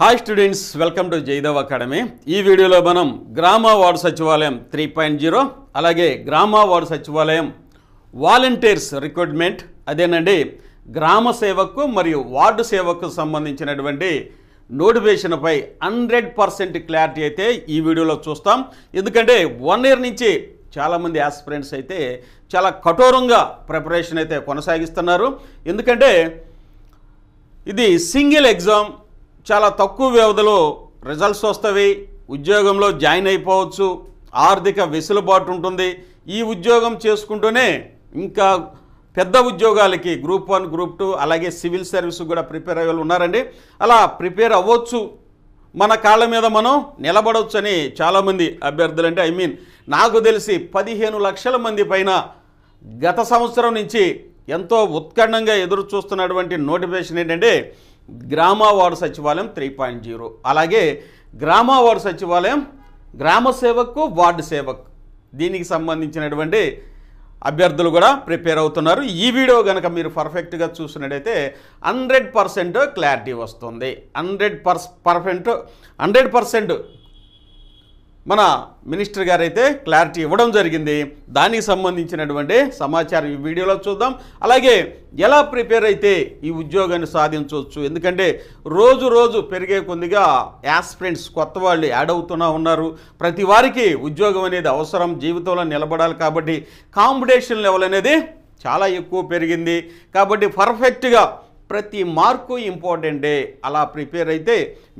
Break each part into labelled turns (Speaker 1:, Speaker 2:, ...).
Speaker 1: hi students welcome to Jaidev academy ఈ వీడియోలో మనం గ్రామ వార్డు సచివాలయం త్రీ పాయింట్ జీరో అలాగే గ్రామ వార్డు సచివాలయం వాలంటీర్స్ రిక్రూట్మెంట్ అదేనండి గ్రామ సేవకు మరియు వార్డు సేవకు సంబంధించినటువంటి నోటిఫికేషన్పై హండ్రెడ్ పర్సెంట్ క్లారిటీ అయితే ఈ వీడియోలో చూస్తాం ఎందుకంటే వన్ ఇయర్ నుంచి చాలామంది ఆస్పిరెంట్స్ అయితే చాలా కఠోరంగా ప్రిపరేషన్ అయితే కొనసాగిస్తున్నారు ఎందుకంటే ఇది సింగిల్ ఎగ్జామ్ చాలా తక్కువ వ్యవధిలో రిజల్ట్స్ వస్తవి ఉద్యోగంలో జాయిన్ అయిపోవచ్చు ఆర్థిక వెసులుబాటు ఉంటుంది ఈ ఉద్యోగం చేసుకుంటూనే ఇంకా పెద్ద ఉద్యోగాలకి గ్రూప్ వన్ గ్రూప్ టూ అలాగే సివిల్ సర్వీస్ కూడా ప్రిపేర్ అయ్యే ఉన్నారండి అలా ప్రిపేర్ అవ్వచ్చు మన కాళ్ళ మీద మనం నిలబడవచ్చు అని చాలామంది అభ్యర్థులు అంటే ఐ మీన్ నాకు తెలిసి పదిహేను లక్షల మంది పైన గత సంవత్సరం నుంచి ఎంతో ఉత్కంఠంగా ఎదురు చూస్తున్నటువంటి నోటిఫికేషన్ ఏంటంటే గ్రామ వార్డు సచివాలయం త్రీ పాయింట్ జీరో అలాగే గ్రామ వార్డు సచివాలయం గ్రామ సేవకు వార్డు సేవక్ దీనికి సంబంధించినటువంటి అభ్యర్థులు కూడా ప్రిపేర్ అవుతున్నారు ఈ వీడియో కనుక మీరు పర్ఫెక్ట్గా చూసినట్టయితే హండ్రెడ్ పర్సెంట్ క్లారిటీ వస్తుంది hundred per percent hundred percent మన మినిస్టర్ గారైతే క్లారిటీ ఇవ్వడం జరిగింది దానికి సంబంధించినటువంటి సమాచారం ఈ వీడియోలో చూద్దాం అలాగే ఎలా ప్రిపేర్ అయితే ఈ ఉద్యోగాన్ని సాధించవచ్చు ఎందుకంటే రోజు రోజు పెరిగే కొద్దిగా యాస్పిరెంట్స్ కొత్త వాళ్ళు యాడ్ అవుతూనే ఉన్నారు ప్రతి వారికి ఉద్యోగం అనేది అవసరం జీవితంలో నిలబడాలి కాబట్టి కాంపిటీషన్ లెవెల్ అనేది చాలా ఎక్కువ పెరిగింది కాబట్టి పర్ఫెక్ట్గా ప్రతి మార్కు ఇంపార్టెంటే అలా ప్రిపేర్ అయితే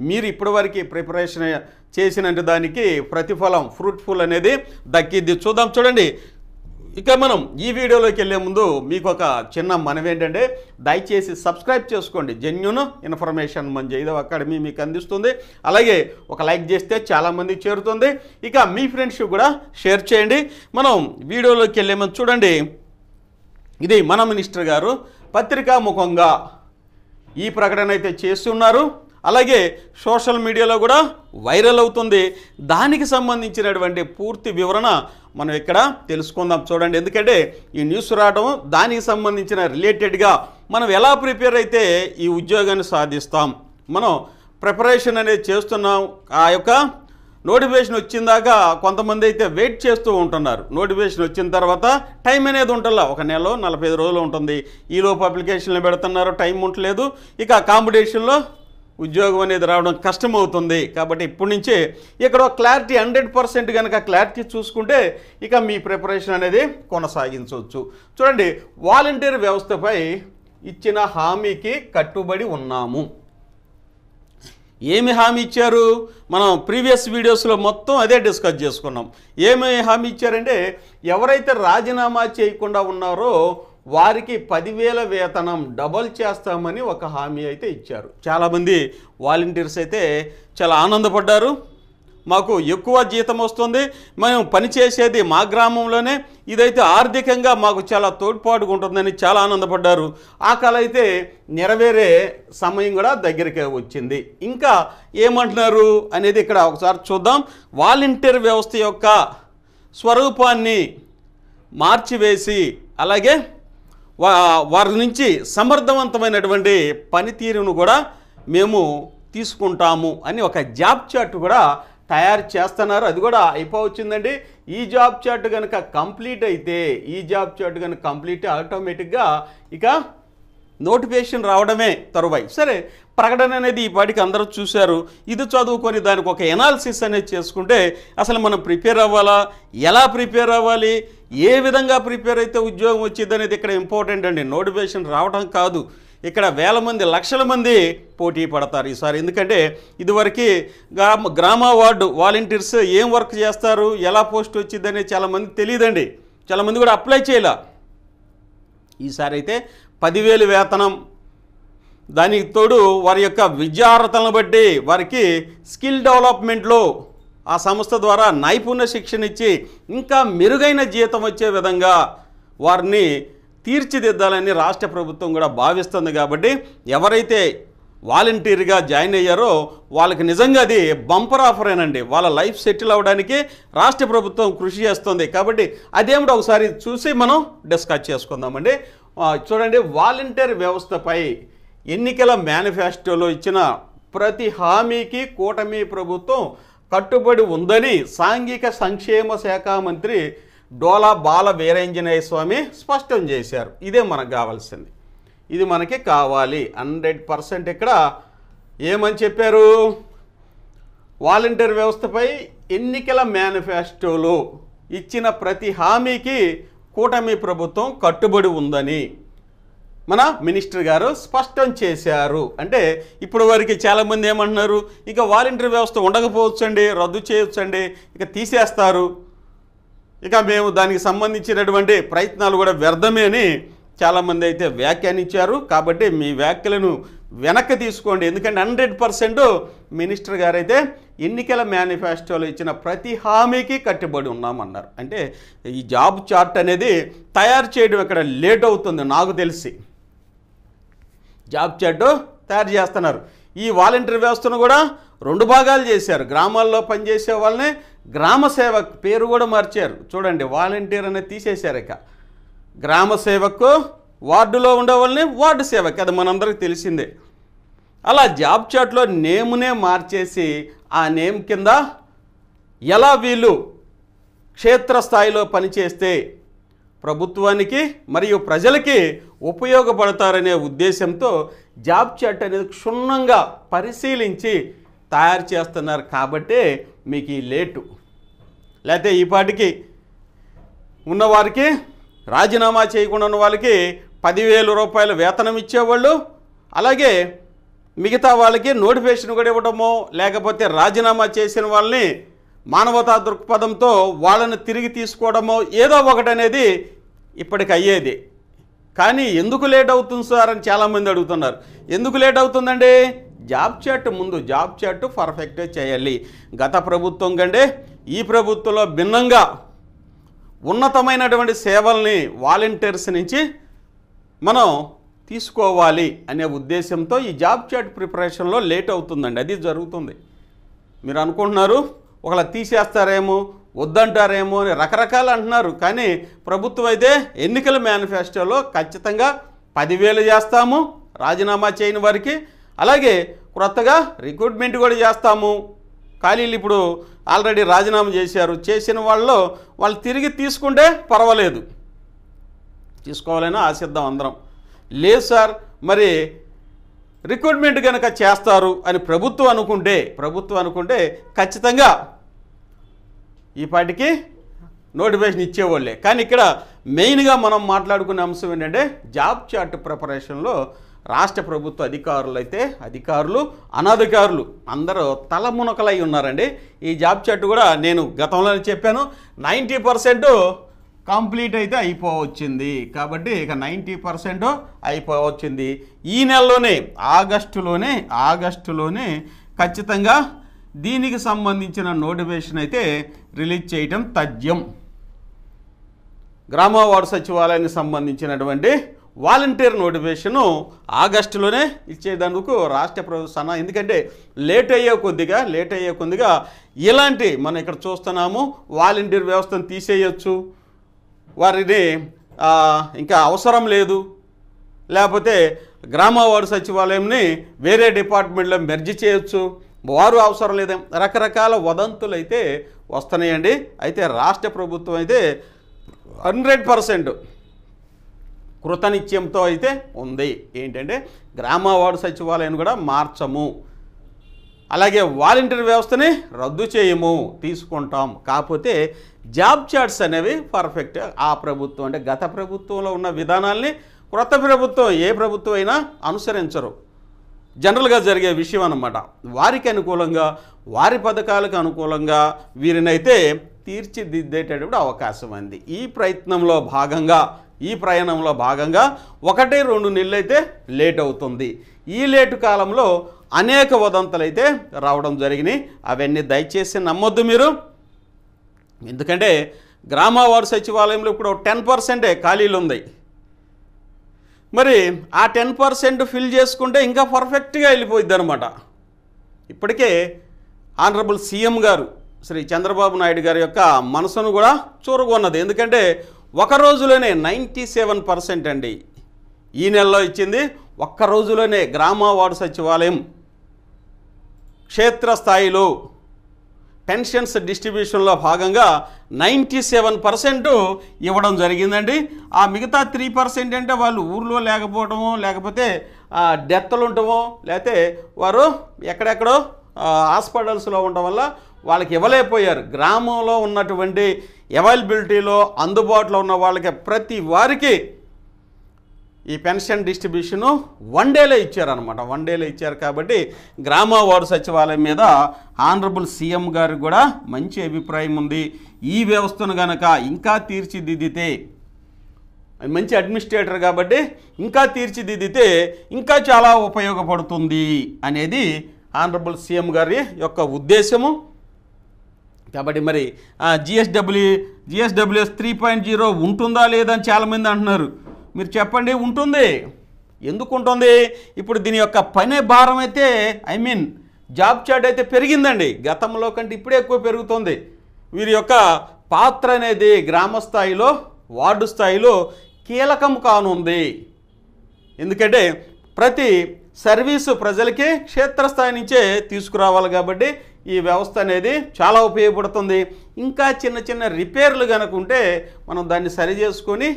Speaker 1: మీరు ఇప్పటివరకు ప్రిపరేషన్ చేసిన దానికి ప్రతిఫలం ఫ్రూట్ఫుల్ అనేది దక్కిద్ది చూద్దాం చూడండి ఇక మనం ఈ వీడియోలోకి వెళ్లే ముందు మీకు ఒక చిన్న మనవి ఏంటంటే దయచేసి సబ్స్క్రైబ్ చేసుకోండి జెన్యున్ ఇన్ఫర్మేషన్ మన జైదవ్ అకాడమీ మీకు అందిస్తుంది అలాగే ఒక లైక్ చేస్తే చాలామంది చేరుతుంది ఇక మీ ఫ్రెండ్స్ కూడా షేర్ చేయండి మనం వీడియోలోకి వెళ్ళే ముందు చూడండి ఇది మన మినిస్టర్ గారు పత్రికా ముఖంగా ఈ ప్రకటన అయితే చేస్తున్నారు అలాగే సోషల్ మీడియాలో కూడా వైరల్ అవుతుంది దానికి సంబంధించినటువంటి పూర్తి వివరణ మనం ఇక్కడ తెలుసుకుందాం చూడండి ఎందుకంటే ఈ న్యూస్ రావడం దానికి సంబంధించిన రిలేటెడ్గా మనం ఎలా ప్రిపేర్ అయితే ఈ ఉద్యోగాన్ని సాధిస్తాం మనం ప్రిపరేషన్ అనేది చేస్తున్నాం ఆ యొక్క నోటిఫికేషన్ దాకా కొంతమంది అయితే వెయిట్ చేస్తూ ఉంటున్నారు నోటిఫికేషన్ వచ్చిన తర్వాత టైం అనేది ఉంటుందా ఒక నెలలో నలభై ఐదు రోజులు ఉంటుంది ఈలోపు అప్లికేషన్లు పెడుతున్నారు టైం ఉండలేదు ఇక కాంపిటీషన్లో ఉద్యోగం అనేది రావడం కష్టమవుతుంది కాబట్టి ఇప్పటి నుంచే ఇక్కడ క్లారిటీ హండ్రెడ్ పర్సెంట్ కనుక క్లారిటీ చూసుకుంటే ఇక మీ ప్రిపరేషన్ అనేది కొనసాగించవచ్చు చూడండి వాలంటీర్ వ్యవస్థపై ఇచ్చిన హామీకి కట్టుబడి ఉన్నాము ఏమి హామీ ఇచ్చారు మనం ప్రీవియస్ వీడియోస్లో మొత్తం అదే డిస్కస్ చేసుకున్నాం ఏమి హామీ ఇచ్చారంటే ఎవరైతే రాజీనామా చేయకుండా ఉన్నారో వారికి పదివేల వేతనం డబల్ చేస్తామని ఒక హామీ అయితే ఇచ్చారు చాలామంది వాలంటీర్స్ అయితే చాలా ఆనందపడ్డారు మాకు ఎక్కువ జీతం వస్తుంది మేము పనిచేసేది మా గ్రామంలోనే ఇదైతే ఆర్థికంగా మాకు చాలా తోడ్పాటుగా ఉంటుందని చాలా ఆనందపడ్డారు ఆ కళ అయితే నెరవేరే సమయం కూడా దగ్గరికి వచ్చింది ఇంకా ఏమంటున్నారు అనేది ఇక్కడ ఒకసారి చూద్దాం వాలంటీర్ వ్యవస్థ యొక్క స్వరూపాన్ని మార్చివేసి అలాగే వారి నుంచి సమర్థవంతమైనటువంటి పనితీరును కూడా మేము తీసుకుంటాము అని ఒక జాబ్ చార్ట్ కూడా తయారు చేస్తున్నారు అది కూడా అయిపోవచ్చిందండి ఈ జాబ్ చార్ట్ కనుక కంప్లీట్ అయితే ఈ జాబ్ చార్ట్ కనుక కంప్లీట్ ఆటోమేటిక్గా ఇక నోటిఫికేషన్ రావడమే తరువాయి సరే ప్రకటన అనేది ఈ పాటికి అందరూ చూశారు ఇది చదువుకొని దానికి ఒక ఎనాలిసిస్ అనేది చేసుకుంటే అసలు మనం ప్రిపేర్ అవ్వాలా ఎలా ప్రిపేర్ అవ్వాలి ఏ విధంగా ప్రిపేర్ అయితే ఉద్యోగం వచ్చేది అనేది ఇక్కడ ఇంపార్టెంట్ అండి నోటిఫికేషన్ రావడం కాదు ఇక్కడ వేల మంది లక్షల మంది పోటీ పడతారు ఈసారి ఎందుకంటే ఇదివరకు గ్రామ వార్డు వాలంటీర్స్ ఏం వర్క్ చేస్తారు ఎలా పోస్ట్ వచ్చిందని చాలామంది తెలియదండి చాలామంది కూడా అప్లై చేయలే ఈసారి అయితే పదివేలు వేతనం దానికి తోడు వారి యొక్క విద్యార్హతలను బట్టి వారికి స్కిల్ డెవలప్మెంట్లో ఆ సంస్థ ద్వారా నైపుణ్య శిక్షణ ఇచ్చి ఇంకా మెరుగైన జీతం వచ్చే విధంగా వారిని తీర్చిదిద్దాలని రాష్ట్ర ప్రభుత్వం కూడా భావిస్తుంది కాబట్టి ఎవరైతే వాలంటీర్గా జాయిన్ అయ్యారో వాళ్ళకి నిజంగా అది బంపర్ ఆఫర్ అయినండి వాళ్ళ లైఫ్ సెటిల్ అవ్వడానికి రాష్ట్ర ప్రభుత్వం కృషి చేస్తుంది కాబట్టి అదేమిటో ఒకసారి చూసి మనం డిస్కస్ చేసుకుందామండి చూడండి వాలంటీర్ వ్యవస్థపై ఎన్నికల మేనిఫెస్టోలో ఇచ్చిన ప్రతి హామీకి కూటమి ప్రభుత్వం కట్టుబడి ఉందని సాంఘిక సంక్షేమ శాఖ మంత్రి డోలా బాల వీరేంజనేయ స్వామి స్పష్టం చేశారు ఇదే మనకు కావాల్సింది ఇది మనకి కావాలి హండ్రెడ్ పర్సెంట్ ఇక్కడ ఏమని చెప్పారు వాలంటీర్ వ్యవస్థపై ఎన్నికల మేనిఫెస్టోలు ఇచ్చిన ప్రతి హామీకి కూటమి ప్రభుత్వం కట్టుబడి ఉందని మన మినిస్టర్ గారు స్పష్టం చేశారు అంటే ఇప్పుడు వరకు చాలామంది ఏమంటున్నారు ఇక వాలంటీర్ వ్యవస్థ ఉండకపోవచ్చండి రద్దు చేయొచ్చండి ఇక తీసేస్తారు ఇక మేము దానికి సంబంధించినటువంటి ప్రయత్నాలు కూడా వ్యర్థమే అని చాలామంది అయితే వ్యాఖ్యానించారు కాబట్టి మీ వ్యాఖ్యలను వెనక్కి తీసుకోండి ఎందుకంటే హండ్రెడ్ పర్సెంట్ మినిస్టర్ గారైతే ఎన్నికల మేనిఫెస్టోలో ఇచ్చిన ప్రతి హామీకి కట్టుబడి ఉన్నామన్నారు అంటే ఈ జాబ్ చార్ట్ అనేది తయారు చేయడం ఇక్కడ లేట్ అవుతుంది నాకు తెలిసి జాబ్ చార్ట్ తయారు చేస్తున్నారు ఈ వాలంటీర్ వ్యవస్థను కూడా రెండు భాగాలు చేశారు గ్రామాల్లో పనిచేసే వాళ్ళని గ్రామ సేవక్ పేరు కూడా మార్చారు చూడండి వాలంటీర్ అనేది తీసేశారు ఇక గ్రామ సేవకు వార్డులో ఉండేవాళ్ళని వార్డు సేవక్ అది మనందరికి తెలిసిందే అలా జాబ్ చాట్లో నేమునే మార్చేసి ఆ నేమ్ కింద ఎలా వీళ్ళు క్షేత్రస్థాయిలో పనిచేస్తే ప్రభుత్వానికి మరియు ప్రజలకి ఉపయోగపడతారనే ఉద్దేశంతో జాబ్ చాట్ అనేది క్షుణ్ణంగా పరిశీలించి తయారు చేస్తున్నారు కాబట్టి మీకు ఈ లేటు లేకపోతే ఈ పాటికి ఉన్నవారికి రాజీనామా చేయకుండా ఉన్న వాళ్ళకి పదివేల రూపాయల వేతనం ఇచ్చేవాళ్ళు అలాగే మిగతా వాళ్ళకి నోటిఫికేషన్ కూడా ఇవ్వడమో లేకపోతే రాజీనామా చేసిన వాళ్ళని మానవతా దృక్పథంతో వాళ్ళని తిరిగి తీసుకోవడమో ఏదో ఒకటి అనేది ఇప్పటికి అయ్యేది కానీ ఎందుకు లేట్ అవుతుంది సార్ అని చాలామంది అడుగుతున్నారు ఎందుకు లేట్ అవుతుందండి జాబ్ చాట్ ముందు జాబ్ చాట్ పర్ఫెక్ట్ చేయాలి గత ప్రభుత్వం కంటే ఈ ప్రభుత్వంలో భిన్నంగా ఉన్నతమైనటువంటి సేవల్ని వాలంటీర్స్ నుంచి మనం తీసుకోవాలి అనే ఉద్దేశంతో ఈ జాబ్ చాట్ ప్రిపరేషన్లో లేట్ అవుతుందండి అది జరుగుతుంది మీరు అనుకుంటున్నారు ఒకలా తీసేస్తారేమో వద్దంటారేమో అని రకరకాలు అంటున్నారు కానీ ప్రభుత్వం అయితే ఎన్నికల మేనిఫెస్టోలో ఖచ్చితంగా పదివేలు చేస్తాము రాజీనామా చేయని వారికి అలాగే క్రొత్తగా రిక్రూట్మెంట్ కూడా చేస్తాము ఖాళీలు ఇప్పుడు ఆల్రెడీ రాజీనామా చేశారు చేసిన వాళ్ళు వాళ్ళు తిరిగి తీసుకుంటే పర్వాలేదు తీసుకోవాలని ఆశిద్దాం అందరం లేదు సార్ మరి రిక్రూట్మెంట్ కనుక చేస్తారు అని ప్రభుత్వం అనుకుంటే ప్రభుత్వం అనుకుంటే ఖచ్చితంగా ఈ పాటికి నోటిఫికేషన్ ఇచ్చేవాళ్ళే కానీ ఇక్కడ మెయిన్గా మనం మాట్లాడుకునే అంశం ఏంటంటే జాబ్ చార్ట్ ప్రిపరేషన్లో రాష్ట్ర ప్రభుత్వ అధికారులు అయితే అధికారులు అనధికారులు అందరూ తలమునకలై ఉన్నారండి ఈ జాబ్ చార్ట్ కూడా నేను గతంలోనే చెప్పాను నైంటీ పర్సెంట్ కంప్లీట్ అయితే అయిపోవచ్చింది కాబట్టి ఇక నైంటీ పర్సెంట్ అయిపోవచ్చింది ఈ నెలలోనే ఆగస్టులోనే ఆగస్టులోనే ఖచ్చితంగా దీనికి సంబంధించిన నోటిఫికేషన్ అయితే రిలీజ్ చేయటం తథ్యం గ్రామ వార్డు సచివాలయానికి సంబంధించినటువంటి వాలంటీర్ నోటిఫికేషను ఆగస్టులోనే ఇచ్చేదందుకు రాష్ట్ర ప్రభుత్వం ఎందుకంటే లేట్ అయ్యే కొద్దిగా లేట్ అయ్యే కొద్దిగా ఇలాంటి మనం ఇక్కడ చూస్తున్నాము వాలంటీర్ వ్యవస్థను తీసేయచ్చు వారిని ఇంకా అవసరం లేదు లేకపోతే గ్రామ వార్డు సచివాలయంని వేరే డిపార్ట్మెంట్లో మెర్జీ చేయొచ్చు వారు అవసరం లేదే రకరకాల వదంతులు అయితే వస్తున్నాయండి అయితే రాష్ట్ర ప్రభుత్వం అయితే హండ్రెడ్ పర్సెంట్ కృతనిత్యంతో అయితే ఉంది ఏంటంటే గ్రామ వార్డు సచివాలయాన్ని కూడా మార్చము అలాగే వాలంటీర్ వ్యవస్థని రద్దు చేయము తీసుకుంటాం కాకపోతే జాబ్ చార్ట్స్ అనేవి పర్ఫెక్ట్ ఆ ప్రభుత్వం అంటే గత ప్రభుత్వంలో ఉన్న విధానాల్ని క్రొత్త ప్రభుత్వం ఏ ప్రభుత్వం అయినా అనుసరించరు జనరల్గా జరిగే విషయం అన్నమాట వారికి అనుకూలంగా వారి పథకాలకు అనుకూలంగా వీరినైతే తీర్చిదిద్దేటటువంటి అవకాశం ఉంది ఈ ప్రయత్నంలో భాగంగా ఈ ప్రయాణంలో భాగంగా ఒకటి రెండు నెలలు అయితే లేట్ అవుతుంది ఈ లేటు కాలంలో అనేక వదంతలు అయితే రావడం జరిగినాయి అవన్నీ దయచేసి నమ్మొద్దు మీరు ఎందుకంటే గ్రామవారి సచివాలయంలో ఇప్పుడు టెన్ పర్సెంటే ఖాళీలు ఉన్నాయి మరి ఆ టెన్ పర్సెంట్ ఫిల్ చేసుకుంటే ఇంకా పర్ఫెక్ట్గా వెళ్ళిపోయిద్ది అనమాట ఇప్పటికే ఆనరబుల్ సీఎం గారు శ్రీ చంద్రబాబు నాయుడు గారి యొక్క మనసును కూడా చూరగొన్నది ఎందుకంటే ఒక రోజులోనే నైంటీ సెవెన్ పర్సెంట్ అండి ఈ నెలలో ఇచ్చింది ఒక్క రోజులోనే గ్రామ వార్డు సచివాలయం క్షేత్రస్థాయిలో పెన్షన్స్ డిస్ట్రిబ్యూషన్లో భాగంగా నైంటీ సెవెన్ పర్సెంట్ ఇవ్వడం జరిగిందండి ఆ మిగతా త్రీ పర్సెంట్ అంటే వాళ్ళు ఊర్లో లేకపోవటము లేకపోతే డెత్లు ఉండటమో లేకపోతే వారు ఎక్కడెక్కడో హాస్పిటల్స్లో ఉండటం వల్ల వాళ్ళకి ఇవ్వలేకపోయారు గ్రామంలో ఉన్నటువంటి అవైలబిలిటీలో అందుబాటులో ఉన్న వాళ్ళకి ప్రతి వారికి ఈ పెన్షన్ డిస్ట్రిబ్యూషను వన్ డేలో ఇచ్చారనమాట వన్ డేలో ఇచ్చారు కాబట్టి గ్రామ వార్డు సచివాలయం మీద ఆనరబుల్ సీఎం గారికి కూడా మంచి అభిప్రాయం ఉంది ఈ వ్యవస్థను కనుక ఇంకా తీర్చిదిద్దితే మంచి అడ్మినిస్ట్రేటర్ కాబట్టి ఇంకా తీర్చిదిద్దితే ఇంకా చాలా ఉపయోగపడుతుంది అనేది ఆనరబుల్ సీఎం గారి యొక్క ఉద్దేశము కాబట్టి మరి GSW GSWS three point zero ఉంటుందా లేదని చాలామంది అంటున్నారు మీరు చెప్పండి ఉంటుంది ఎందుకు ఉంటుంది ఇప్పుడు దీని యొక్క పనే భారం అయితే ఐ మీన్ జాబ్ చాట్ అయితే పెరిగిందండి గతంలో కంటే ఇప్పుడే ఎక్కువ పెరుగుతుంది వీరి యొక్క పాత్ర అనేది గ్రామ స్థాయిలో వార్డు స్థాయిలో కీలకం కానుంది ఎందుకంటే ప్రతి సర్వీసు ప్రజలకి క్షేత్రస్థాయి నుంచే తీసుకురావాలి కాబట్టి ఈ వ్యవస్థ అనేది చాలా ఉపయోగపడుతుంది ఇంకా చిన్న చిన్న రిపేర్లు కనుకుంటే మనం దాన్ని సరి చేసుకొని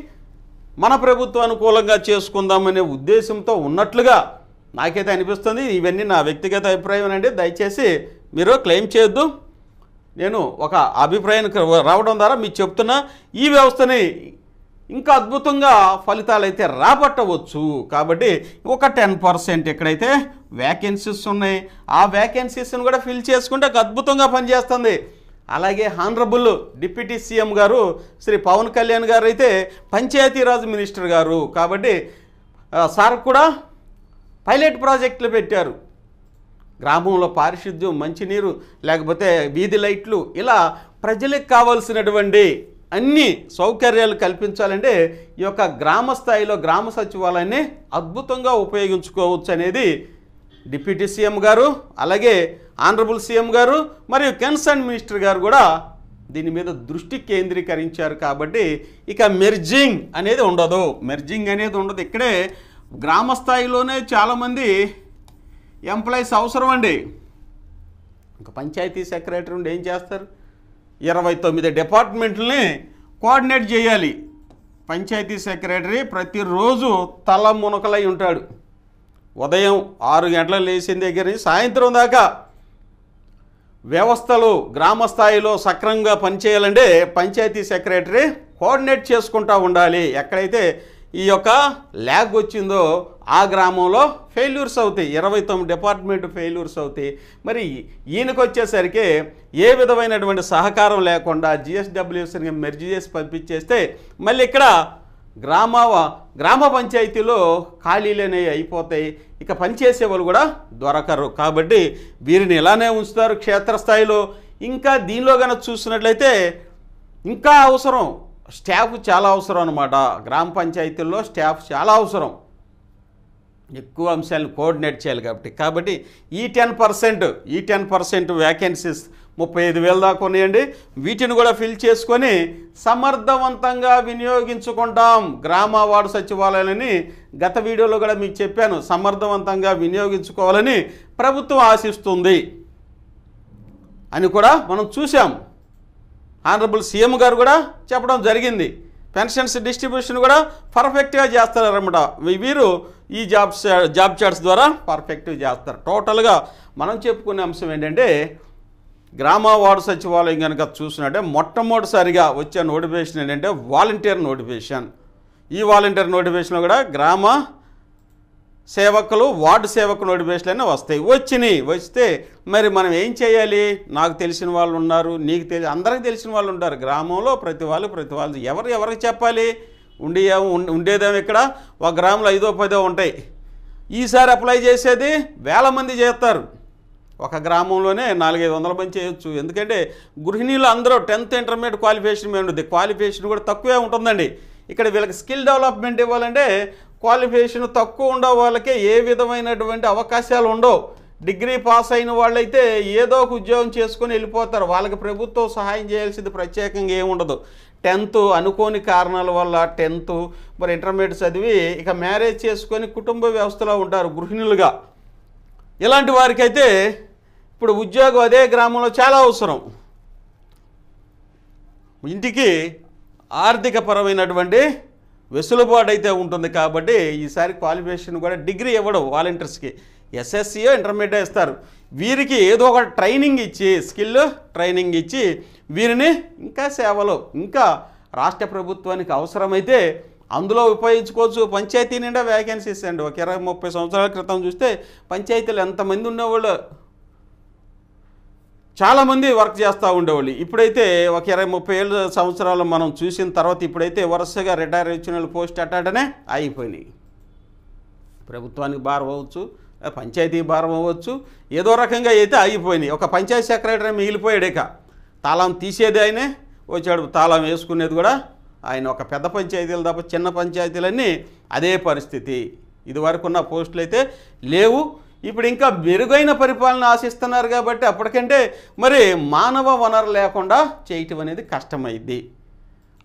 Speaker 1: మన ప్రభుత్వ అనుకూలంగా చేసుకుందామనే ఉద్దేశంతో ఉన్నట్లుగా నాకైతే అనిపిస్తుంది ఇవన్నీ నా వ్యక్తిగత అభిప్రాయం అండి దయచేసి మీరు క్లెయిమ్ చేయొద్దు నేను ఒక అభిప్రాయానికి రావడం ద్వారా మీకు చెప్తున్నా ఈ వ్యవస్థని ఇంకా అద్భుతంగా ఫలితాలు అయితే రాబట్టవచ్చు కాబట్టి ఒక టెన్ పర్సెంట్ ఎక్కడైతే వ్యాకెన్సీస్ ఉన్నాయి ఆ వ్యాకెన్సీస్ని కూడా ఫిల్ చేసుకుంటే అద్భుతంగా పనిచేస్తుంది అలాగే హానరబుల్ డిప్యూటీ సీఎం గారు శ్రీ పవన్ కళ్యాణ్ గారు అయితే పంచాయతీరాజ్ మినిస్టర్ గారు కాబట్టి సార్ కూడా పైలట్ ప్రాజెక్టులు పెట్టారు గ్రామంలో పారిశుద్ధ్యం మంచినీరు లేకపోతే వీధి లైట్లు ఇలా ప్రజలకు కావాల్సినటువంటి అన్ని సౌకర్యాలు కల్పించాలంటే ఈ యొక్క గ్రామ స్థాయిలో గ్రామ సచివాలయాన్ని అద్భుతంగా ఉపయోగించుకోవచ్చు అనేది డిప్యూటీ సీఎం గారు అలాగే ఆనరబుల్ సీఎం గారు మరియు కన్సర్న్ మినిస్టర్ గారు కూడా దీని మీద దృష్టి కేంద్రీకరించారు కాబట్టి ఇక మెర్జింగ్ అనేది ఉండదు మెర్జింగ్ అనేది ఉండదు ఇక్కడే గ్రామ స్థాయిలోనే చాలామంది ఎంప్లాయీస్ అవసరం అండి ఇంకా పంచాయతీ సెక్రటరీ ఉండి ఏం చేస్తారు ఇరవై తొమ్మిది డిపార్ట్మెంట్లని కోఆర్డినేట్ చేయాలి పంచాయతీ సెక్రటరీ ప్రతిరోజు తల మునకలై ఉంటాడు ఉదయం ఆరు గంటల లేచిన దగ్గర నుంచి సాయంత్రం దాకా వ్యవస్థలు గ్రామ స్థాయిలో సక్రమంగా పనిచేయాలంటే పంచాయతీ సెక్రటరీ కోఆర్డినేట్ చేసుకుంటూ ఉండాలి ఎక్కడైతే ఈ యొక్క ల్యాగ్ వచ్చిందో ఆ గ్రామంలో ఫెయిల్యూర్స్ అవుతాయి ఇరవై తొమ్మిది డిపార్ట్మెంట్ ఫెయిల్యూర్స్ అవుతాయి మరి ఈయనకు వచ్చేసరికి ఏ విధమైనటువంటి సహకారం లేకుండా జిఎస్డబ్ల్యూసీని మెర్జీ చేసి పంపించేస్తే మళ్ళీ ఇక్కడ గ్రామ గ్రామ పంచాయతీలో ఖాళీలు అనేవి అయిపోతాయి ఇక పనిచేసే వాళ్ళు కూడా దొరకరు కాబట్టి వీరిని ఇలానే ఉంచుతారు క్షేత్రస్థాయిలో ఇంకా దీనిలో కనుక చూసినట్లయితే ఇంకా అవసరం స్టాఫ్ చాలా అవసరం అనమాట గ్రామ పంచాయతీల్లో స్టాఫ్ చాలా అవసరం ఎక్కువ అంశాలను కోఆర్డినేట్ చేయాలి కాబట్టి కాబట్టి ఈ టెన్ పర్సెంట్ ఈ టెన్ పర్సెంట్ వ్యాకెన్సీస్ ముప్పై ఐదు వేల దాకా ఉన్నాయండి వీటిని కూడా ఫిల్ చేసుకొని సమర్థవంతంగా వినియోగించుకుంటాం గ్రామ వార్డు సచివాలయాలని గత వీడియోలో కూడా మీకు చెప్పాను సమర్థవంతంగా వినియోగించుకోవాలని ప్రభుత్వం ఆశిస్తుంది అని కూడా మనం చూసాం ఆనరబుల్ సీఎం గారు కూడా చెప్పడం జరిగింది పెన్షన్స్ డిస్ట్రిబ్యూషన్ కూడా పర్ఫెక్ట్గా చేస్తారనమాట వీరు ఈ జాబ్ జాబ్ చార్ట్స్ ద్వారా పర్ఫెక్ట్గా చేస్తారు టోటల్గా మనం చెప్పుకునే అంశం ఏంటంటే గ్రామ వార్డు సచివాలయం కనుక చూసినట్టే మొట్టమొదటిసారిగా వచ్చే నోటిఫికేషన్ ఏంటంటే వాలంటీర్ నోటిఫికేషన్ ఈ వాలంటీర్ నోటిఫికేషన్లో కూడా గ్రామ సేవకులు వార్డు సేవకులు అయినా వస్తాయి వచ్చినాయి వస్తే మరి మనం ఏం చేయాలి నాకు తెలిసిన వాళ్ళు ఉన్నారు నీకు తెలిసి అందరికి తెలిసిన వాళ్ళు ఉంటారు గ్రామంలో ప్రతి వాళ్ళు ప్రతి వాళ్ళు ఎవరు ఎవరికి చెప్పాలి ఉండేమో ఉండేదేమో ఇక్కడ ఒక గ్రామంలో ఐదో పదో ఉంటాయి ఈసారి అప్లై చేసేది వేల మంది చేస్తారు ఒక గ్రామంలోనే నాలుగైదు వందల మంది చేయొచ్చు ఎందుకంటే గృహిణీలు అందరూ టెన్త్ ఇంటర్మీడియట్ క్వాలిఫికేషన్ మీద ఉంటుంది క్వాలిఫికేషన్ కూడా తక్కువే ఉంటుందండి ఇక్కడ వీళ్ళకి స్కిల్ డెవలప్మెంట్ ఇవ్వాలంటే క్వాలిఫికేషన్ తక్కువ ఉండే వాళ్ళకే ఏ విధమైనటువంటి అవకాశాలు ఉండవు డిగ్రీ పాస్ అయిన వాళ్ళైతే ఏదో ఒక ఉద్యోగం చేసుకొని వెళ్ళిపోతారు వాళ్ళకి ప్రభుత్వం సహాయం చేయాల్సింది ప్రత్యేకంగా ఏముండదు టెన్త్ అనుకోని కారణాల వల్ల టెన్త్ మరి ఇంటర్మీడియట్ చదివి ఇక మ్యారేజ్ చేసుకొని కుటుంబ వ్యవస్థలో ఉంటారు గృహిణులుగా ఇలాంటి వారికైతే ఇప్పుడు ఉద్యోగం అదే గ్రామంలో చాలా అవసరం ఇంటికి ఆర్థిక పరమైనటువంటి వెసులుబాటు అయితే ఉంటుంది కాబట్టి ఈసారి క్వాలిఫికేషన్ కూడా డిగ్రీ ఇవ్వడం వాలంటీర్స్కి ఎస్ఎస్సీయో ఇంటర్మీడియట్ ఇస్తారు వీరికి ఏదో ఒక ట్రైనింగ్ ఇచ్చి స్కిల్ ట్రైనింగ్ ఇచ్చి వీరిని ఇంకా సేవలు ఇంకా రాష్ట్ర ప్రభుత్వానికి అవసరమైతే అందులో ఉపయోగించుకోవచ్చు పంచాయతీ నిండా వ్యాకెన్సీస్ అండి ఒక ఇరవై ముప్పై సంవత్సరాల క్రితం చూస్తే పంచాయతీలు ఎంతమంది ఉండేవాళ్ళు చాలామంది వర్క్ చేస్తూ ఉండేవాళ్ళు ఇప్పుడైతే ఒక ఇరవై ముప్పై ఏళ్ళ సంవత్సరాలు మనం చూసిన తర్వాత ఇప్పుడైతే వరుసగా రిటైర్ వచ్చిన పోస్ట్ అట్టాడనే అయిపోయినాయి ప్రభుత్వానికి భారం అవ్వచ్చు పంచాయతీ భారం అవ్వచ్చు ఏదో రకంగా అయితే ఆగిపోయినాయి ఒక పంచాయతీ సెక్రటరీ మిగిలిపోయాడేక తాళం తీసేది ఆయనే వచ్చాడు తాళం వేసుకునేది కూడా ఆయన ఒక పెద్ద పంచాయతీలు తప్ప చిన్న పంచాయతీలన్నీ అదే పరిస్థితి ఇదివరకున్న పోస్టులు అయితే లేవు ఇప్పుడు ఇంకా మెరుగైన పరిపాలన ఆశిస్తున్నారు కాబట్టి అప్పటికంటే మరి మానవ వనరు లేకుండా చేయటం అనేది కష్టమైంది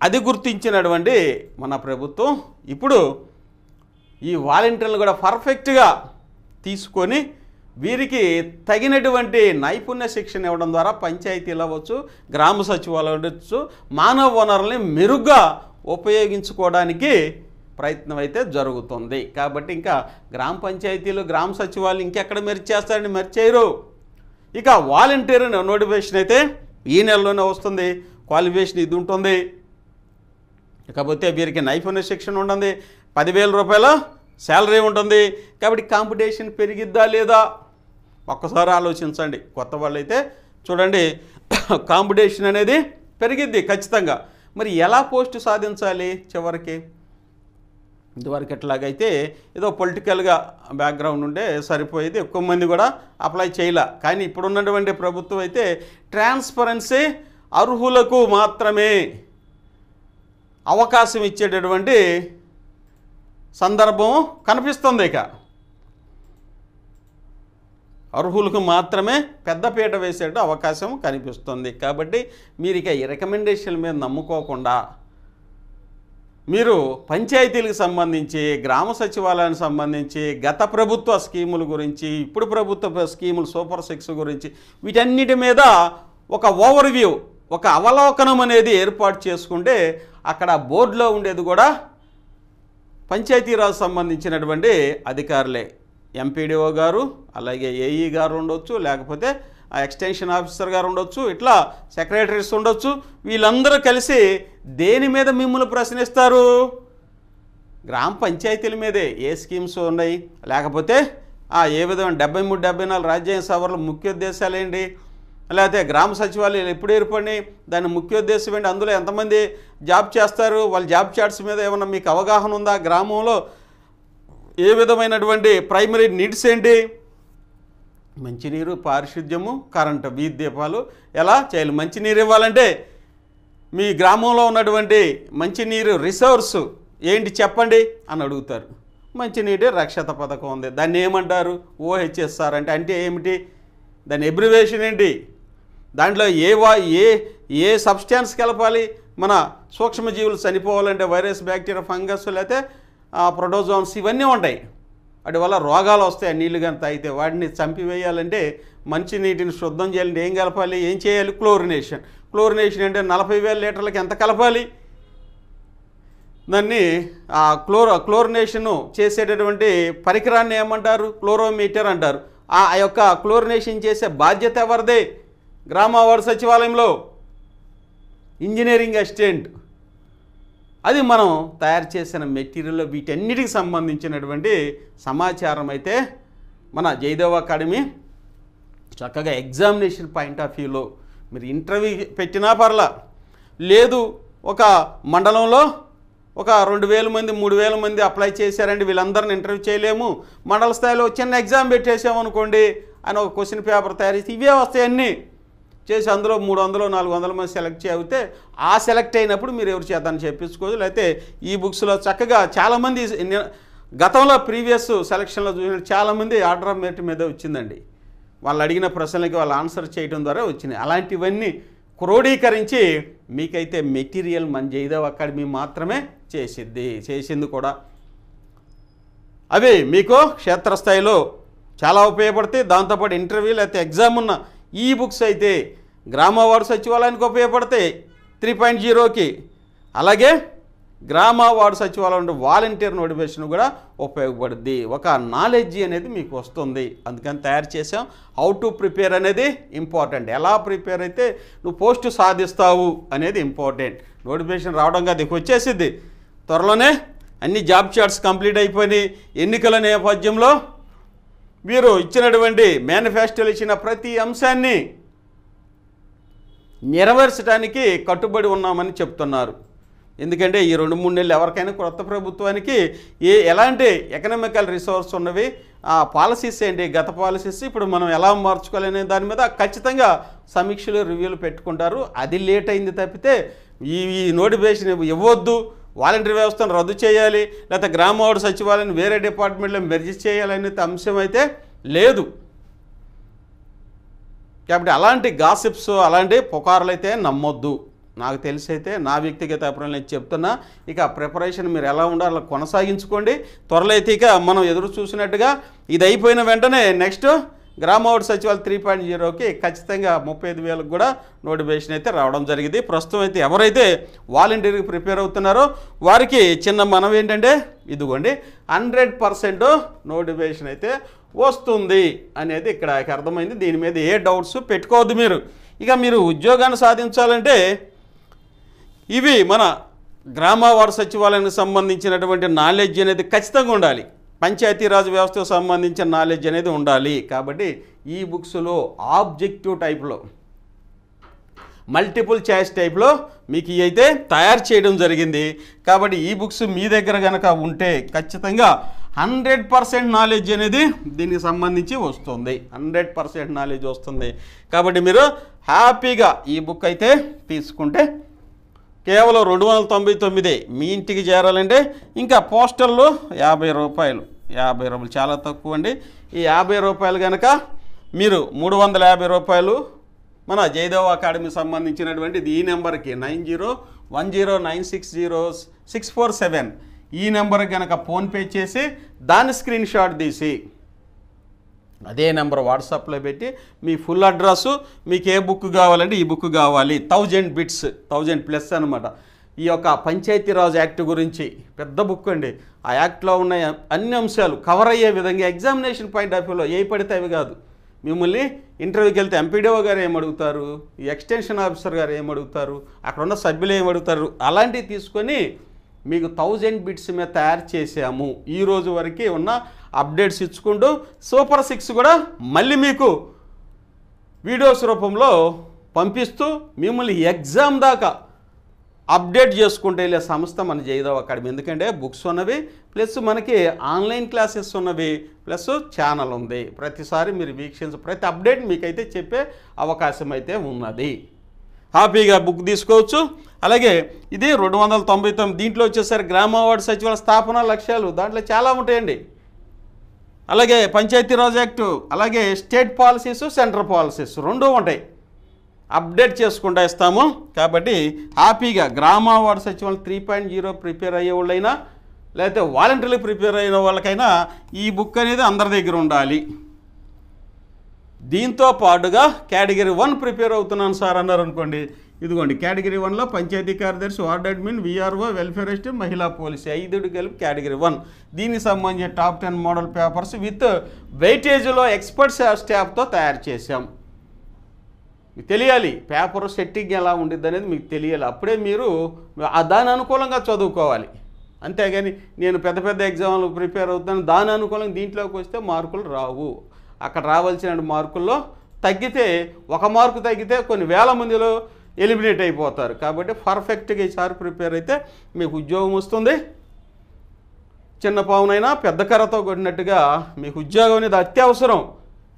Speaker 1: అది గుర్తించినటువంటి మన ప్రభుత్వం ఇప్పుడు ఈ వాలంటీర్లు కూడా పర్ఫెక్ట్గా తీసుకొని వీరికి తగినటువంటి నైపుణ్య శిక్షణ ఇవ్వడం ద్వారా పంచాయతీలు అవ్వచ్చు గ్రామ సచివాలయం అవ్వచ్చు మానవ వనరుల్ని మెరుగ్గా ఉపయోగించుకోవడానికి ప్రయత్నం అయితే జరుగుతుంది కాబట్టి ఇంకా గ్రామ పంచాయతీలు గ్రామ సచివాలయం ఇంకెక్కడ మెరిచి చేస్తారని మెరిచేయరు ఇక వాలంటీర్ నోటిఫికేషన్ అయితే ఈ నెలలోనే వస్తుంది క్వాలిఫికేషన్ ఇది ఉంటుంది ఇకపోతే వీరికి నైపుణ్య శిక్షణ ఉంటుంది పదివేల రూపాయల శాలరీ ఉంటుంది కాబట్టి కాంపిటీషన్ పెరిగిద్దా లేదా ఒక్కసారి ఆలోచించండి కొత్త వాళ్ళు అయితే చూడండి కాంపిటీషన్ అనేది పెరిగిద్ది ఖచ్చితంగా మరి ఎలా పోస్ట్ సాధించాలి చివరికి ఇదివరకు ఎట్లాగైతే ఏదో పొలిటికల్గా బ్యాక్గ్రౌండ్ ఉండే సరిపోయేది ఎక్కువ మంది కూడా అప్లై చేయలే కానీ ఇప్పుడున్నటువంటి ప్రభుత్వం అయితే ట్రాన్స్పరెన్సీ అర్హులకు మాత్రమే అవకాశం ఇచ్చేటటువంటి సందర్భం కనిపిస్తుంది ఇక అర్హులకు మాత్రమే పెద్దపీట వేసేట అవకాశం కనిపిస్తుంది కాబట్టి మీరు ఇక ఈ రికమెండేషన్ మీద నమ్ముకోకుండా మీరు పంచాయతీలకు సంబంధించి గ్రామ సచివాలయానికి సంబంధించి గత ప్రభుత్వ స్కీముల గురించి ఇప్పుడు ప్రభుత్వ స్కీములు సూపర్ సిక్స్ గురించి వీటన్నిటి మీద ఒక ఓవర్ వ్యూ ఒక అవలోకనం అనేది ఏర్పాటు చేసుకుంటే అక్కడ బోర్డులో ఉండేది కూడా పంచాయతీరాజ్ సంబంధించినటువంటి అధికారులే ఎంపీడీఓ గారు అలాగే ఏఈ గారు ఉండొచ్చు లేకపోతే ఎక్స్టెన్షన్ ఆఫీసర్ గారు ఉండొచ్చు ఇట్లా సెక్రటరీస్ ఉండొచ్చు వీళ్ళందరూ కలిసి దేని మీద మిమ్మల్ని ప్రశ్నిస్తారు గ్రామ పంచాయతీల మీదే ఏ స్కీమ్స్ ఉన్నాయి లేకపోతే ఏ విధమైన డెబ్బై మూడు డెబ్బై నాలుగు రాజ్యాంగ సభల ముఖ్య ఉద్దేశాలు ఏంటి లేకపోతే గ్రామ సచివాలయాలు ఎప్పుడు ఏర్పడినాయి దాని ముఖ్య ఉద్దేశం ఏంటి అందులో ఎంతమంది జాబ్ చేస్తారు వాళ్ళ జాబ్ చార్ట్స్ మీద ఏమన్నా మీకు అవగాహన ఉందా గ్రామంలో ఏ విధమైనటువంటి ప్రైమరీ నీడ్స్ ఏంటి మంచినీరు పారిశుద్ధ్యము కరెంటు వీధి దీపాలు ఎలా చేయాలి మంచినీరు ఇవ్వాలంటే మీ గ్రామంలో ఉన్నటువంటి మంచినీరు రిసోర్సు ఏంటి చెప్పండి అని అడుగుతారు మంచినీటి రక్షత పథకం ఉంది దాన్ని ఏమంటారు ఓహెచ్ఎస్ఆర్ అంటే అంటే ఏమిటి దాని ఎబ్రివేషన్ ఏంటి దాంట్లో ఏ వా ఏ ఏ సబ్స్టాన్స్ కలపాలి మన సూక్ష్మజీవులు చనిపోవాలంటే వైరస్ బ్యాక్టీరియా ఫంగస్ లేకపోతే ప్రొటోజోన్స్ ఇవన్నీ ఉంటాయి వాటి వల్ల రోగాలు వస్తాయి నీళ్లు కనుక అయితే వాటిని చంపివేయాలంటే మంచినీటిని శుద్ధం చేయాలంటే ఏం కలపాలి ఏం చేయాలి క్లోరినేషన్ క్లోరినేషన్ అంటే నలభై వేల లీటర్లకి ఎంత కలపాలి దాన్ని ఆ క్లోర్ క్లోరినేషను చేసేటటువంటి పరికరాన్ని ఏమంటారు క్లోరోమీటర్ అంటారు ఆ యొక్క క్లోరినేషన్ చేసే బాధ్యత ఎవరిదే గ్రామవారి సచివాలయంలో ఇంజనీరింగ్ అసిస్టెంట్ అది మనం తయారు చేసిన మెటీరియల్ వీటన్నిటికి సంబంధించినటువంటి సమాచారం అయితే మన జయదేవ్ అకాడమీ చక్కగా ఎగ్జామినేషన్ పాయింట్ ఆఫ్ వ్యూలో మీరు ఇంటర్వ్యూ పెట్టినా పర్లా లేదు ఒక మండలంలో ఒక రెండు వేల మంది మూడు వేల మంది అప్లై చేశారండి వీళ్ళందరిని ఇంటర్వ్యూ చేయలేము మండల స్థాయిలో చిన్న ఎగ్జామ్ పెట్టేసామనుకోండి అని ఒక క్వశ్చన్ పేపర్ తయారు చేసి ఇవే వస్తాయన్నీ చేసి అందులో మూడు వందలు నాలుగు వందల మంది సెలెక్ట్ చేస్తే ఆ సెలెక్ట్ అయినప్పుడు మీరు ఎవరు చేతని చెప్పించుకోవచ్చు లేకపోతే ఈ బుక్స్లో చక్కగా చాలామంది గతంలో ప్రీవియస్ సెలక్షన్లో చూసిన చాలామంది ఆర్డర్ ఆఫ్ మెరిట్ మీద వచ్చిందండి వాళ్ళు అడిగిన ప్రశ్నలకి వాళ్ళు ఆన్సర్ చేయడం ద్వారా వచ్చినాయి అలాంటివన్నీ క్రోడీకరించి మీకైతే మెటీరియల్ మన జయదేవ్ అకాడమీ మాత్రమే చేసిద్ది చేసింది కూడా అవి మీకు క్షేత్రస్థాయిలో చాలా ఉపయోగపడతాయి దాంతోపాటు ఇంటర్వ్యూ లేకపోతే ఎగ్జామ్ ఉన్న ఈ బుక్స్ అయితే గ్రామ వార్డు సచివాలయానికి ఉపయోగపడతాయి త్రీ పాయింట్ జీరోకి అలాగే గ్రామ వార్డు సచివాలయం వాలంటీర్ నోటిఫికేషన్ కూడా ఉపయోగపడుద్ది ఒక నాలెడ్జ్ అనేది మీకు వస్తుంది అందుకని తయారు చేసాం హౌ టు ప్రిపేర్ అనేది ఇంపార్టెంట్ ఎలా ప్రిపేర్ అయితే నువ్వు పోస్టు సాధిస్తావు అనేది ఇంపార్టెంట్ నోటిఫికేషన్ రావడం కాదు వచ్చేసిద్ది త్వరలోనే అన్ని జాబ్ చార్ట్స్ కంప్లీట్ అయిపోయి ఎన్నికల నేపథ్యంలో మీరు ఇచ్చినటువంటి మేనిఫెస్టోలు ఇచ్చిన ప్రతి అంశాన్ని నెరవేర్చడానికి కట్టుబడి ఉన్నామని చెప్తున్నారు ఎందుకంటే ఈ రెండు మూడు నెలలు ఎవరికైనా కొత్త ప్రభుత్వానికి ఏ ఎలాంటి ఎకనామికల్ రిసోర్స్ ఉన్నవి ఆ పాలసీస్ ఏంటి గత పాలసీస్ ఇప్పుడు మనం ఎలా మార్చుకోవాలనే దాని మీద ఖచ్చితంగా సమీక్షలు రివ్యూలు పెట్టుకుంటారు అది లేట్ అయింది తప్పితే ఈ ఈ నోటిఫికేషన్ ఇవ్వద్దు వాలంటీర్ వ్యవస్థను రద్దు చేయాలి లేకపోతే గ్రామవాడు సచివాలయం వేరే డిపార్ట్మెంట్లో మెర్జీ చేయాలనే అంశం అయితే లేదు కాబట్టి అలాంటి గాసిప్స్ అలాంటి పుకారులు అయితే నమ్మొద్దు నాకు తెలిసి అయితే నా వ్యక్తిగత అభిప్రాయం నేను చెప్తున్నా ఇక ప్రిపరేషన్ మీరు ఎలా ఉండాలో కొనసాగించుకోండి త్వరలో అయితే ఇక మనం ఎదురు చూసినట్టుగా ఇది అయిపోయిన వెంటనే నెక్స్ట్ గ్రామౌట్ సచివాలయం త్రీ పాయింట్ జీరోకి ఖచ్చితంగా ముప్పై ఐదు వేలకు కూడా నోటిఫికేషన్ అయితే రావడం జరిగింది ప్రస్తుతం అయితే ఎవరైతే వాలంటీర్కి ప్రిపేర్ అవుతున్నారో వారికి చిన్న మనం ఏంటంటే ఇదిగోండి హండ్రెడ్ పర్సెంట్ నోటిఫికేషన్ అయితే వస్తుంది అనేది ఇక్కడ అర్థమైంది దీని మీద ఏ డౌట్స్ పెట్టుకోవద్దు మీరు ఇక మీరు ఉద్యోగాన్ని సాధించాలంటే ఇవి మన గ్రామ వార్డు సచివాలయానికి సంబంధించినటువంటి నాలెడ్జ్ అనేది ఖచ్చితంగా ఉండాలి పంచాయతీరాజ్ వ్యవస్థకు సంబంధించిన నాలెడ్జ్ అనేది ఉండాలి కాబట్టి ఈ బుక్స్లో ఆబ్జెక్టివ్ టైప్లో మల్టిపుల్ చాయిస్ టైప్లో మీకు అయితే తయారు చేయడం జరిగింది కాబట్టి ఈ బుక్స్ మీ దగ్గర కనుక ఉంటే ఖచ్చితంగా హండ్రెడ్ పర్సెంట్ నాలెడ్జ్ అనేది దీనికి సంబంధించి వస్తుంది హండ్రెడ్ పర్సెంట్ నాలెడ్జ్ వస్తుంది కాబట్టి మీరు హ్యాపీగా ఈ బుక్ అయితే తీసుకుంటే కేవలం రెండు వందల తొంభై తొమ్మిది మీ ఇంటికి చేరాలంటే ఇంకా పోస్టర్లు యాభై రూపాయలు యాభై రూపాయలు చాలా తక్కువ అండి ఈ యాభై రూపాయలు కనుక మీరు మూడు వందల యాభై రూపాయలు మన జయదేవ్ అకాడమీ సంబంధించినటువంటి ఈ నెంబర్కి nine zero one zero nine six zero six four seven ఈ నెంబర్ కనుక ఫోన్పే చేసి దాన్ని స్క్రీన్ షాట్ తీసి అదే నెంబర్ వాట్సాప్లో పెట్టి మీ ఫుల్ అడ్రస్సు మీకు ఏ బుక్ కావాలంటే ఈ బుక్ కావాలి థౌజండ్ బిట్స్ థౌజండ్ ప్లస్ అనమాట ఈ యొక్క పంచాయతీరాజ్ యాక్ట్ గురించి పెద్ద బుక్ అండి ఆ యాక్ట్లో ఉన్న అన్ని అంశాలు కవర్ అయ్యే విధంగా ఎగ్జామినేషన్ పాయింట్ ఆఫ్ వ్యూలో ఏ పడితే అవి కాదు మిమ్మల్ని ఇంటర్వ్యూకి వెళ్తే ఎంపీడీఓ గారు ఏమడుగుతారు ఎక్స్టెన్షన్ ఆఫీసర్ గారు ఏమడుగుతారు అక్కడ ఉన్న సభ్యులు ఏమడుగుతారు అలాంటివి తీసుకొని మీకు థౌజండ్ బిట్స్ మీద తయారు చేసాము ఈ రోజు వరకు ఉన్న అప్డేట్స్ ఇచ్చుకుంటూ సూపర్ సిక్స్ కూడా మళ్ళీ మీకు వీడియోస్ రూపంలో పంపిస్తూ మిమ్మల్ని ఎగ్జామ్ దాకా అప్డేట్ చేసుకుంటే వెళ్ళే సంస్థ మన జయదేవ్ అకాడమీ ఎందుకంటే బుక్స్ ఉన్నవి ప్లస్ మనకి ఆన్లైన్ క్లాసెస్ ఉన్నవి ప్లస్ ఛానల్ ఉంది ప్రతిసారి మీరు వీక్షించ ప్రతి అప్డేట్ మీకైతే చెప్పే అవకాశం అయితే ఉన్నది హ్యాపీగా బుక్ తీసుకోవచ్చు అలాగే ఇది రెండు వందల తొంభై తొమ్మిది దీంట్లో వచ్చేసరి గ్రామ వార్డు సచివాలయ స్థాపన లక్ష్యాలు దాంట్లో చాలా ఉంటాయండి అలాగే పంచాయతీరాజ్ యాక్టు అలాగే స్టేట్ పాలసీస్ సెంట్రల్ పాలసీస్ రెండూ ఉంటాయి అప్డేట్ చేసుకుంటా ఇస్తాము కాబట్టి హ్యాపీగా గ్రామ వార్డు సచివాలయం త్రీ పాయింట్ జీరో ప్రిపేర్ అయ్యే వాళ్ళైనా లేకపోతే వాలంటీర్లు ప్రిపేర్ అయిన వాళ్ళకైనా ఈ బుక్ అనేది అందరి దగ్గర ఉండాలి దీంతో పాటుగా కేటగిరీ వన్ ప్రిపేర్ అవుతున్నాను సార్ అన్నారు అనుకోండి ఇదిగోండి కేటగిరీ వన్లో పంచాయతీ కార్యదర్శి ward admin VRO welfare ST మహిళా పోలీస్ ఐదుడు కలిపి కేటగిరీ వన్ దీనికి సంబంధించిన top ten model papers with వెయిటేజ్లో ఎక్స్పర్ట్ స్టాఫ్తో తయారు చేశాం మీకు తెలియాలి పేపర్ సెట్టింగ్ ఎలా ఉండిద్ది అనేది మీకు తెలియాలి అప్పుడే మీరు దాని అనుకూలంగా చదువుకోవాలి అంతేగాని నేను పెద్ద పెద్ద ఎగ్జామ్లు ప్రిపేర్ అవుతాను దాని అనుకూలంగా దీంట్లోకి వస్తే మార్కులు రావు అక్కడ రావాల్సిన మార్కుల్లో తగ్గితే ఒక మార్కు తగ్గితే కొన్ని వేల మందిలో ఎలిమినేట్ అయిపోతారు కాబట్టి పర్ఫెక్ట్గా ఈసారి ప్రిపేర్ అయితే మీకు ఉద్యోగం వస్తుంది చిన్న పావునైనా పెద్ద కర్రతో కొట్టినట్టుగా మీకు ఉద్యోగం అనేది అత్యవసరం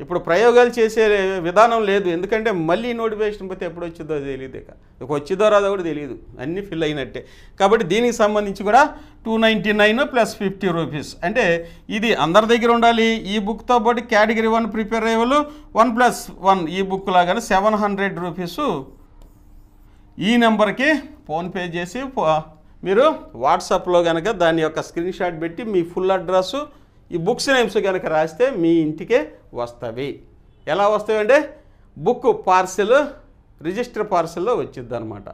Speaker 1: ఇప్పుడు ప్రయోగాలు చేసే విధానం లేదు ఎందుకంటే మళ్ళీ నోటిఫికేషన్ పోతే ఎప్పుడు వచ్చిందో తెలియదు ఇక ఇక వచ్చిందో రాదో కూడా తెలియదు అన్నీ ఫిల్ అయినట్టే కాబట్టి దీనికి సంబంధించి కూడా two ninety nine plus fifty rupees అంటే ఇది అందరి దగ్గర ఉండాలి ఈ బుక్తో పాటు కేటగిరీ వన్ ప్రిపేర్ అయ్యే వాళ్ళు వన్ ప్లస్ వన్ ఈ బుక్ లాగానే సెవెన్ హండ్రెడ్ రూపీసు ఈ నెంబర్కి ఫోన్పే చేసి మీరు వాట్సాప్లో కనుక దాని యొక్క స్క్రీన్షాట్ పెట్టి మీ ఫుల్ అడ్రస్సు ఈ బుక్స్ నేమ్స్ కనుక రాస్తే మీ ఇంటికే వస్తవి ఎలా వస్తాయండి బుక్ పార్సిల్ రిజిస్టర్ పార్సిల్లో వచ్చిద్ది అనమాట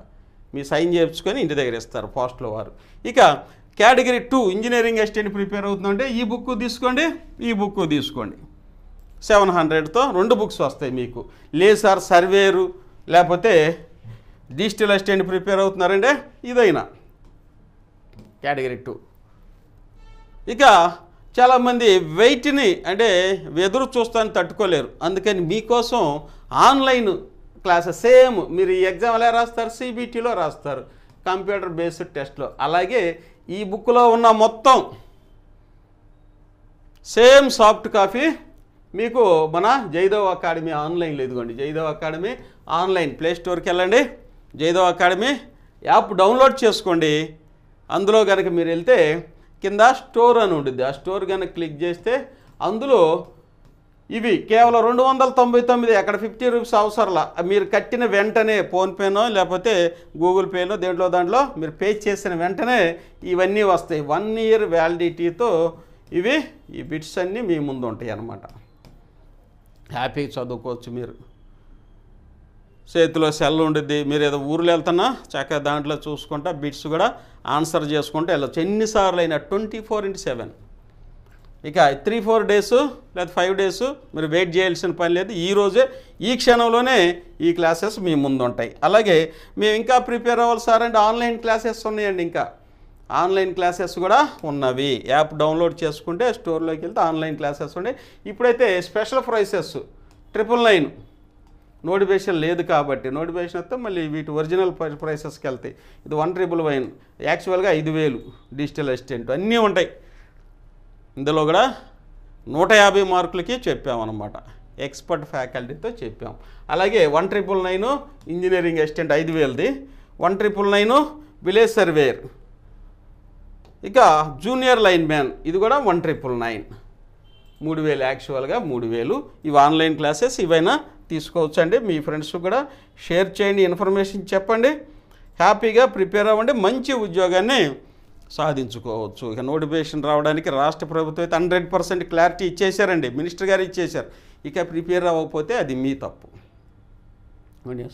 Speaker 1: మీ సైన్ చేయించుకొని ఇంటి దగ్గర ఇస్తారు పోస్ట్లో వారు ఇక category two engineering estate prepare అవుతుందంటే ఈ బుక్ తీసుకోండి ఈ బుక్ తీసుకోండి సెవెన్ హండ్రెడ్తో రెండు బుక్స్ వస్తాయి మీకు లేసార్ సర్వేరు లేకపోతే డిజిటల్ అసిస్టెంట్ ప్రిపేర్ అవుతున్నారండి ఇదైనా కేటగిరీ టూ ఇక చాలామంది వెయిట్ని అంటే ఎదురు చూస్తాను తట్టుకోలేరు అందుకని మీకోసం ఆన్లైన్ క్లాసెస్ సేమ్ మీరు ఈ ఎగ్జామ్ ఎలా రాస్తారు సిబిటీలో రాస్తారు కంప్యూటర్ బేస్డ్ టెస్ట్లో అలాగే ఈ బుక్లో ఉన్న మొత్తం సేమ్ సాఫ్ట్ కాపీ మీకు మన జైదవ్ అకాడమీ ఆన్లైన్లో ఇదిగోండి జైదవ్ అకాడమీ ఆన్లైన్ ప్లే స్టోర్కి వెళ్ళండి జైదవ్ అకాడమీ యాప్ డౌన్లోడ్ చేసుకోండి అందులో కనుక మీరు వెళ్తే కింద స్టోర్ అని ఉండిద్ది ఆ స్టోర్ కనుక క్లిక్ చేస్తే అందులో ఇవి కేవలం రెండు వందల తొంభై తొమ్మిది అక్కడ ఫిఫ్టీ రూపీస్ అవసరంలా మీరు కట్టిన వెంటనే ఫోన్పేనో లేకపోతే గూగుల్ పేనో దేంట్లో దాంట్లో మీరు పే చేసిన వెంటనే ఇవన్నీ వస్తాయి వన్ ఇయర్ వ్యాలిడిటీతో ఇవి ఈ బిట్స్ అన్నీ మీ ముందు ఉంటాయి అన్నమాట హ్యాపీగా చదువుకోవచ్చు మీరు చేతిలో సెల్ ఉండిద్ది మీరు ఏదో ఊర్లు వెళ్తున్నా చక్కగా దాంట్లో చూసుకుంటా బిట్స్ కూడా ఆన్సర్ చేసుకుంటే వెళ్ళచ్చు ఎన్నిసార్లు అయినా ట్వంటీ ఫోర్ ఇంటూ సెవెన్ ఇక త్రీ ఫోర్ డేస్ లేదా ఫైవ్ డేస్ మీరు వెయిట్ చేయాల్సిన పని లేదు ఈరోజే ఈ క్షణంలోనే ఈ క్లాసెస్ మీ ముందు ఉంటాయి అలాగే మేము ఇంకా ప్రిపేర్ అవ్వాలి సార్ అంటే ఆన్లైన్ క్లాసెస్ ఉన్నాయండి ఇంకా ఆన్లైన్ క్లాసెస్ కూడా ఉన్నవి యాప్ డౌన్లోడ్ చేసుకుంటే స్టోర్లోకి వెళ్తే ఆన్లైన్ క్లాసెస్ ఉన్నాయి ఇప్పుడైతే special prices triple nine notification లేదు కాబట్టి నోటిఫికేషన్ వస్తే మళ్ళీ వీటి ఒరిజినల్ ప్రైసెస్కి వెళ్తాయి ఇది వన్ ట్రిపుల్ వైన్ యాక్చువల్గా ఐదు వేలు డిజిటల్ అసిస్టెంట్ అన్నీ ఉంటాయి ఇందులో కూడా నూట యాభై మార్కులకి చెప్పామన్నమాట ఎక్స్పర్ట్ ఫ్యాకల్టీతో చెప్పాం అలాగే one triple nine engineering assistant ఐదు వేలది one triple nine village surveyor ఇక జూనియర్ లైన్ మ్యాన్ ఇది కూడా వన్ ట్రిపుల్ నైన్ మూడు వేలు యాక్చువల్గా మూడు వేలు ఇవి ఆన్లైన్ క్లాసెస్ ఇవైనా తీసుకోవచ్చు అండి మీ ఫ్రెండ్స్ కూడా షేర్ చేయండి ఇన్ఫర్మేషన్ చెప్పండి హ్యాపీగా ప్రిపేర్ అవ్వండి మంచి ఉద్యోగాన్ని సాధించుకోవచ్చు ఇక నోటిఫికేషన్ రావడానికి రాష్ట్ర ప్రభుత్వం అయితే హండ్రెడ్ పర్సెంట్ క్లారిటీ ఇచ్చేశారండి మినిస్టర్ గారు ఇచ్చేశారు ఇక ప్రిపేర్ అవ్వకపోతే అది మీ తప్పు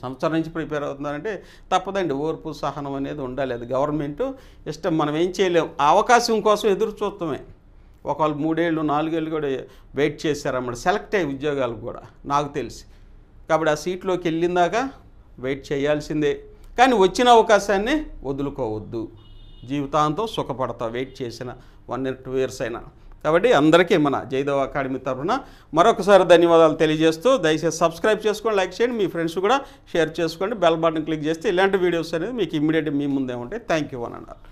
Speaker 1: సంవత్సరం నుంచి ప్రిపేర్ అవుతున్నారంటే తప్పదండి ఓర్పు సహనం అనేది ఉండాలి అది గవర్నమెంట్ ఇష్టం మనం ఏం చేయలేం అవకాశం కోసం ఎదురు చూస్తామే ఒకవేళ మూడేళ్ళు నాలుగేళ్ళు కూడా వెయిట్ చేశారన్నమాట సెలెక్ట్ అయ్యే ఉద్యోగాలు కూడా నాకు తెలిసి కాబట్టి ఆ సీట్లోకి వెళ్ళిందాక వెయిట్ చేయాల్సిందే కానీ వచ్చిన అవకాశాన్ని వదులుకోవద్దు జీవితాంతం సుఖపడతా వెయిట్ చేసిన వన్ ఇయర్ టూ ఇయర్స్ అయినా కాబట్టి అందరికీ మన జయదేవ్ అకాడమీ తరఫున మరొకసారి ధన్యవాదాలు తెలియజేస్తూ దయచేసి సబ్స్క్రైబ్ చేసుకోండి లైక్ చేయండి మీ ఫ్రెండ్స్ కూడా షేర్ చేసుకోండి బెల్ బటన్ క్లిక్ చేస్తే ఇలాంటి వీడియోస్ అనేది మీకు ఇమ్మీడియట్ మీ ముందే ఉంటాయి థ్యాంక్ యూ అని అన్నారు